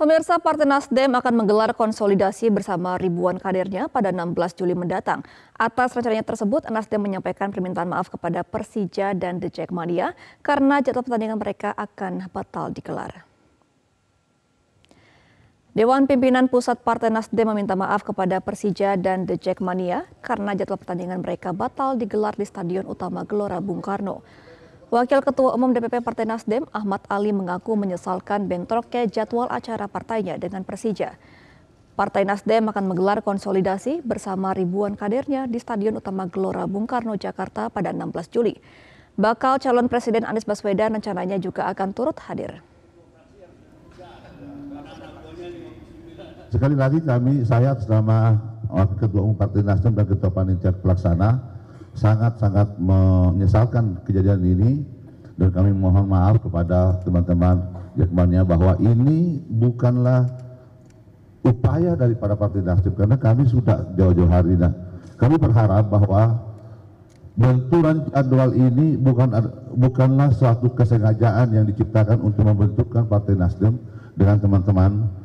Pemirsa Partai Nasdem akan menggelar konsolidasi bersama ribuan kadernya pada 16 Juli mendatang. Atas rencananya tersebut, Nasdem menyampaikan permintaan maaf kepada Persija dan The Jackmania karena jadwal pertandingan mereka akan batal digelar. Dewan Pimpinan Pusat Partai Nasdem meminta maaf kepada Persija dan The Jackmania karena jadwal pertandingan mereka batal digelar di Stadion Utama Gelora Bung Karno. Wakil Ketua Umum DPP Partai Nasdem, Ahmad Ali mengaku menyesalkan bentroknya jadwal acara partainya dengan Persija. Partai Nasdem akan menggelar konsolidasi bersama ribuan kadernya di Stadion Utama Gelora Bung Karno, Jakarta pada 16 Juli. Bakal calon Presiden Anies Baswedan rencananya juga akan turut hadir. Sekali lagi kami, saya selama Wakil Ketua Umum Partai Nasdem dan Ketua Panitia Pelaksana, sangat-sangat menyesalkan kejadian ini dan kami mohon maaf kepada teman-teman Jakmania bahwa ini bukanlah upaya daripada Partai Nasdem karena kami sudah jauh-jauh hari dah kami berharap bahwa benturan jadwal ini bukan bukanlah suatu kesengajaan yang diciptakan untuk membentukkan Partai Nasdem dengan teman-teman